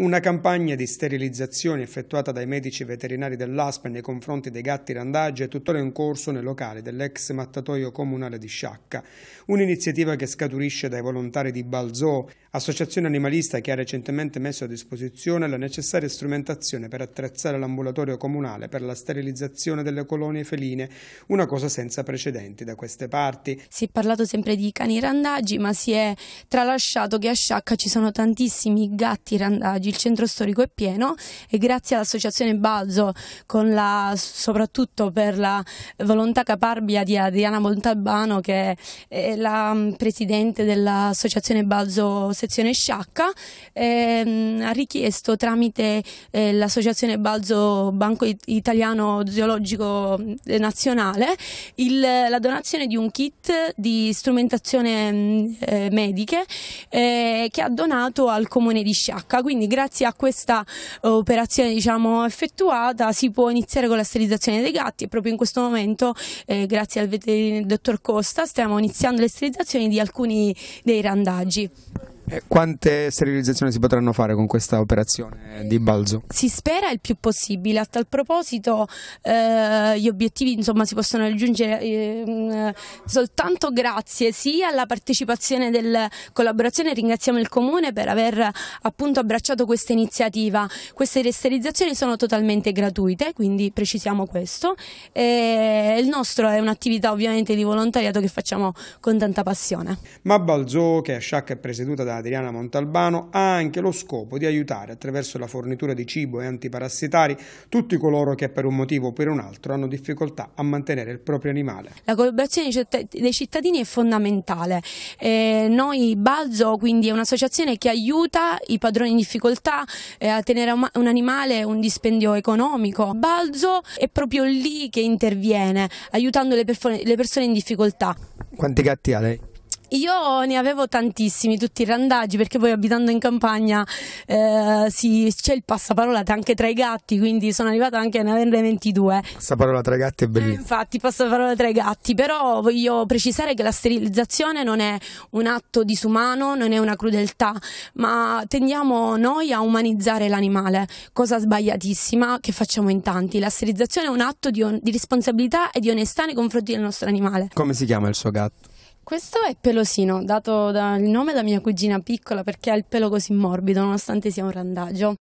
Una campagna di sterilizzazione effettuata dai medici veterinari dell'ASP nei confronti dei gatti randaggi è tuttora in corso nei locali dell'ex mattatoio comunale di Sciacca. Un'iniziativa che scaturisce dai volontari di Balzò, associazione animalista che ha recentemente messo a disposizione la necessaria strumentazione per attrezzare l'ambulatorio comunale per la sterilizzazione delle colonie feline, una cosa senza precedenti da queste parti. Si è parlato sempre di cani randaggi, ma si è tralasciato che a Sciacca ci sono tantissimi gatti randaggi il centro storico è pieno e grazie all'associazione Balzo, la, soprattutto per la volontà caparbia di Adriana Montalbano che è la mm, presidente dell'associazione Balzo sezione Sciacca, ehm, ha richiesto tramite eh, l'associazione Balzo Banco Italiano Zoologico mm, Nazionale il, la donazione di un kit di strumentazione mm, eh, mediche eh, che ha donato al comune di Sciacca. Quindi grazie grazie a questa eh, operazione diciamo, effettuata si può iniziare con la sterilizzazione dei gatti e proprio in questo momento eh, grazie al veterinario dottor Costa stiamo iniziando le sterilizzazioni di alcuni dei randaggi. Eh, quante sterilizzazioni si potranno fare con questa operazione di balzo? Si spera il più possibile, a tal proposito eh, gli obiettivi insomma, si possono raggiungere eh, soltanto grazie sia alla partecipazione della collaborazione, ringraziamo il Comune per aver appunto abbracciato questa iniziativa, queste sterilizzazioni sono totalmente gratuite, quindi precisiamo questo, e il nostro è un'attività ovviamente di volontariato che facciamo con tanta passione. Ma Balzo, che a Sciacca è presieduta da Adriana Montalbano ha anche lo scopo di aiutare attraverso la fornitura di cibo e antiparassitari tutti coloro che per un motivo o per un altro hanno difficoltà a mantenere il proprio animale. La collaborazione dei cittadini è fondamentale. Eh, noi Balzo quindi è un'associazione che aiuta i padroni in difficoltà eh, a tenere un animale un dispendio economico. Balzo è proprio lì che interviene, aiutando le, persone in difficoltà. Quanti gatti ha lei? Io ne avevo tantissimi, tutti i randaggi, perché poi abitando in campagna eh, si, c'è il passaparola anche tra i gatti, quindi sono arrivata anche a novembre 22. Passaparola tra i gatti è eh, bellissimo. Eh, infatti, passaparola tra i gatti, però voglio precisare che la sterilizzazione non è un atto disumano, non è una crudeltà, ma tendiamo noi a umanizzare l'animale, cosa sbagliatissima che facciamo in tanti. La sterilizzazione è un atto di, on- di responsabilità e di onestà nei confronti del nostro animale. Come si chiama il suo gatto? Questo è Pelo pelosino, dato dal nome da mia cugina piccola perché ha il pelo così morbido nonostante sia un randagio.